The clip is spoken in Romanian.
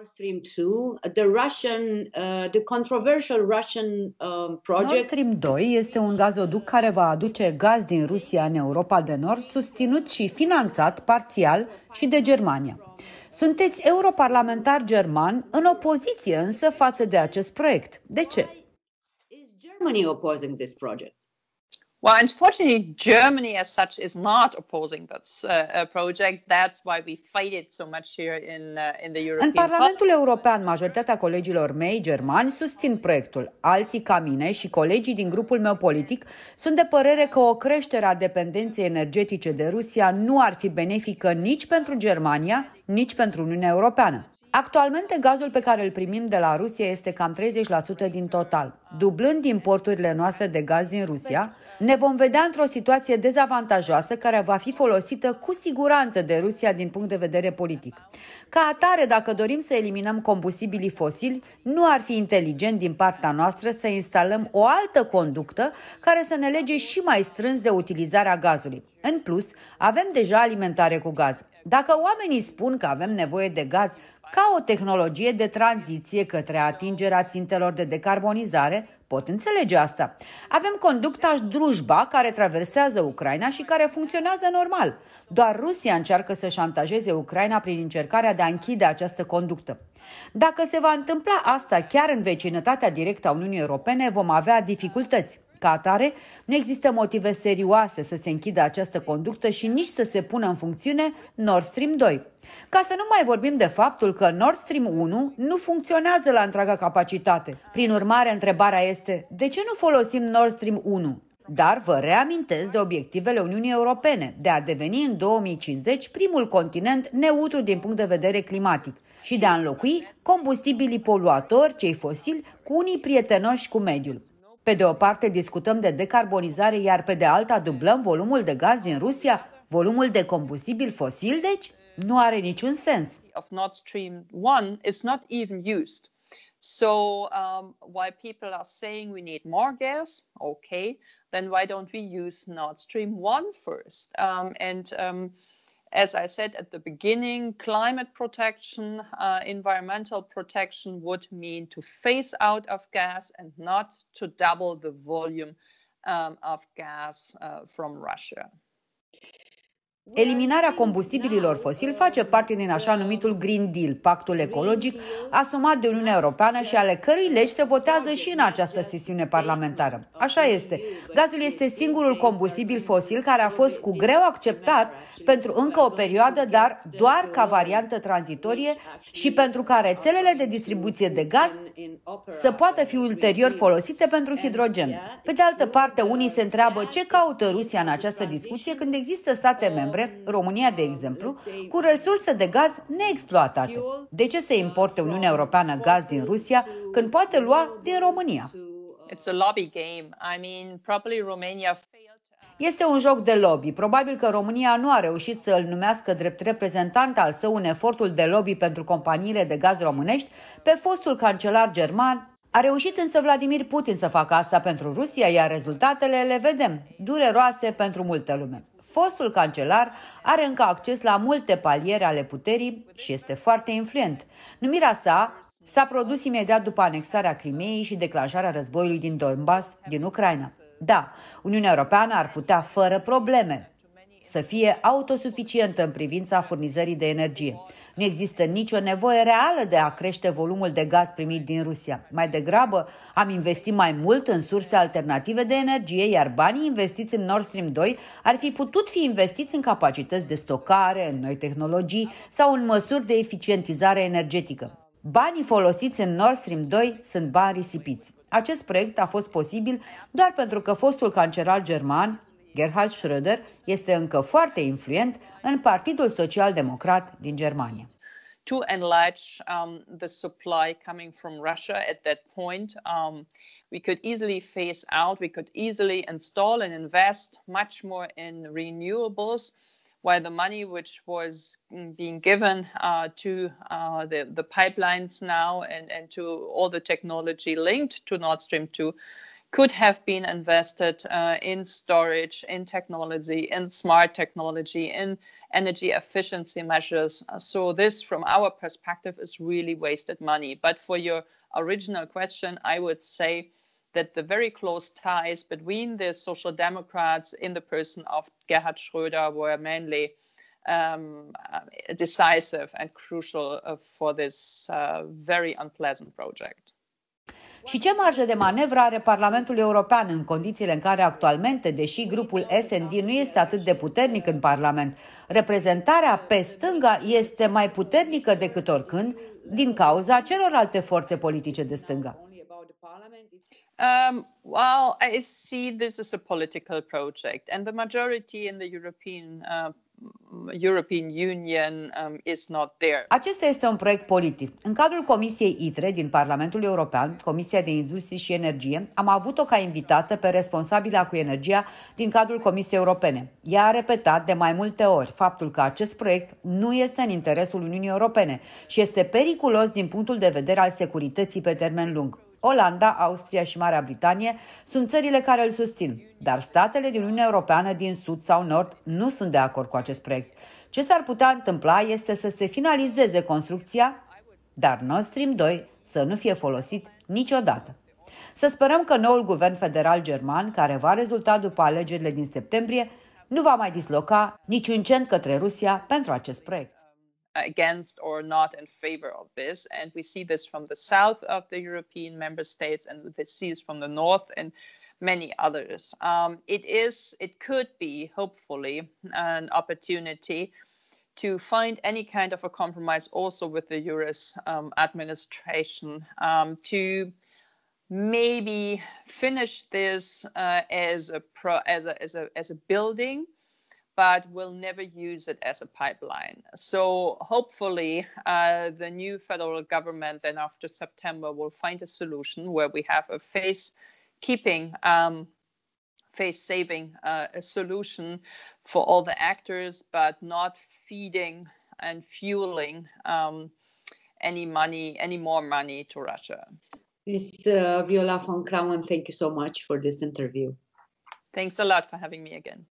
Nord Stream 2, the Russian, uh, the controversial Russian um, project. Nord Stream 2 este un gazoduc care va aduce gaz din Rusia în Europa de Nord, susținut și finanțat parțial și de Germania. Sunteți europarlamentar german, în opoziție însă față de acest proiect. De ce? Is Germany opposing this project? Well, unfortunately, Germany as such is not opposing that uh, uh, project. That's why we fight it so much here in, uh, in the European În Parlamentul European, majoritatea colegilor mei germani susțin proiectul. Alții ca mine și colegii din grupul meu politic sunt de părere că o creștere a dependenței energetice de Rusia nu ar fi benefică nici pentru Germania, nici pentru Uniunea Europeană. Actualmente, gazul pe care îl primim de la Rusia este cam 30% din total. Dublând importurile noastre de gaz din Rusia, ne vom vedea într-o situație dezavantajoasă care va fi folosită cu siguranță de Rusia din punct de vedere politic. Ca atare, dacă dorim să eliminăm combustibilii fosili, nu ar fi inteligent din partea noastră să instalăm o altă conductă care să ne lege și mai strâns de utilizarea gazului. În plus, avem deja alimentare cu gaz. Dacă oamenii spun că avem nevoie de gaz, ca o tehnologie de tranziție către atingerea țintelor de decarbonizare, pot înțelege asta. Avem conducta Drujba care traversează Ucraina și care funcționează normal. Doar Rusia încearcă să șantajeze Ucraina prin încercarea de a închide această conductă. Dacă se va întâmpla asta chiar în vecinătatea directă a Uniunii Europene, vom avea dificultăți. Ca atare, nu există motive serioase să se închidă această conductă și nici să se pună în funcțiune Nord Stream 2. Ca să nu mai vorbim de faptul că Nord Stream 1 nu funcționează la întreaga capacitate. Prin urmare, întrebarea este, de ce nu folosim Nord Stream 1? Dar vă reamintesc de obiectivele Uniunii Europene de a deveni în 2050 primul continent neutru din punct de vedere climatic și de a înlocui combustibilii poluatori, cei fosili, cu unii prietenoși cu mediul. Pe de o parte discutăm de decarbonizare, iar pe de alta dublăm volumul de gaz din Rusia, volumul de combustibil fosil, deci? Nu are niciun sens. Of Nord Stream 1 is not even used. So um, while people are saying we need more gas, okay, then why don't we use Nord Stream 1 first? Um, and um, as I said at the beginning, climate protection, uh, environmental protection would mean to phase out of gas and not to double the volume um, of gas uh, from Russia. Eliminarea combustibililor fosili face parte din așa numitul Green Deal, pactul ecologic asumat de Uniunea Europeană și ale cărui legi se votează și în această sesiune parlamentară. Așa este. Gazul este singurul combustibil fosil care a fost cu greu acceptat pentru încă o perioadă, dar doar ca variantă tranzitorie și pentru ca rețelele de distribuție de gaz să poată fi ulterior folosite pentru hidrogen. Pe de altă parte, unii se întreabă ce caută Rusia în această discuție când există state membre concret, România, de exemplu, cu resurse de gaz neexploatate. De ce se importe Uniunea Europeană gaz din Rusia când poate lua din România? Este un joc de lobby. Probabil că România nu a reușit să îl numească drept reprezentant al său în efortul de lobby pentru companiile de gaz românești pe fostul cancelar german. A reușit însă Vladimir Putin să facă asta pentru Rusia, iar rezultatele le vedem, dureroase pentru multă lume. Fostul cancelar are încă acces la multe paliere ale puterii și este foarte influent. Numirea sa s-a produs imediat după anexarea Crimeei și declanșarea războiului din Donbass, din Ucraina. Da, Uniunea Europeană ar putea fără probleme să fie autosuficientă în privința furnizării de energie. Nu există nicio nevoie reală de a crește volumul de gaz primit din Rusia. Mai degrabă, am investit mai mult în surse alternative de energie, iar banii investiți în Nord Stream 2 ar fi putut fi investiți în capacități de stocare, în noi tehnologii sau în măsuri de eficientizare energetică. Banii folosiți în Nord Stream 2 sunt bani risipiți. Acest proiect a fost posibil doar pentru că fostul cancerar german, Gerhard Schröder este încă foarte influent în Partidul Social Democrat din Germania. To enlarge um, the supply coming from Russia at that point, um, we could easily phase out, we could easily install and invest much more in renewables, while the money which was mm, being given uh, to uh, the, the pipelines now and, and to all the technology linked to Nord Stream 2 could have been invested uh, in storage, in technology, in smart technology, in energy efficiency measures. Uh, so, this from our perspective is really wasted money. But for your original question, I would say that the very close ties between the Social Democrats in the person of Gerhard Schröder were mainly um, decisive and crucial uh, for this uh, very unpleasant project. Și ce marjă de manevră are Parlamentul European în condițiile în care actualmente, deși grupul SND nu este atât de puternic în Parlament, reprezentarea pe stânga este mai puternică decât oricând din cauza celorlalte forțe politice de stânga? Um, well, I see this as a political project, and the majority in the European uh, European Union um, is not there. Acesta este un proiect politic. În cadrul Comisiei ITRE din Parlamentul European, Comisia de Industrie și Energie, am avut-o ca invitată pe responsabila cu energia din cadrul Comisiei Europene. Ea a repetat de mai multe ori faptul că acest proiect nu este în interesul Uniunii Europene și este periculos din punctul de vedere al securității pe termen lung. Olanda, Austria și Marea Britanie sunt țările care îl susțin, dar statele din Uniunea Europeană din sud sau nord nu sunt de acord cu acest proiect. Ce s-ar putea întâmpla este să se finalizeze construcția, dar Nord Stream 2 să nu fie folosit niciodată. Să sperăm că noul guvern federal german, care va rezulta după alegerile din septembrie, nu va mai disloca niciun cent către Rusia pentru acest proiect. against or not in favor of this. And we see this from the south of the European member states, and we see this from the north and many others. Um, it is, it could be, hopefully, an opportunity to find any kind of a compromise also with the US um, administration um, to maybe finish this uh, as a pro as a as a as a building but will never use it as a pipeline. So hopefully, uh, the new federal government then after September will find a solution where we have a face keeping. Um, face saving uh, a solution for all the actors, but not feeding and fueling um, any money, any more money to Russia. Ms. Uh, Viola von Krauen, thank you so much for this interview. Thanks a lot for having me again.